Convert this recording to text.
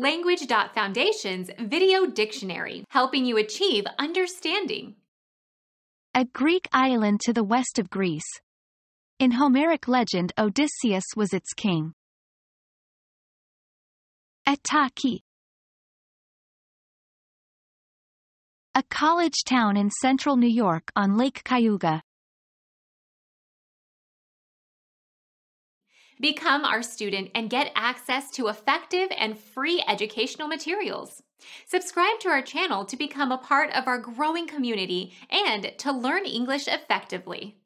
Language.Foundation's Video Dictionary, helping you achieve understanding. A Greek island to the west of Greece. In Homeric legend, Odysseus was its king. Attaki A college town in central New York on Lake Cayuga, Become our student and get access to effective and free educational materials. Subscribe to our channel to become a part of our growing community and to learn English effectively.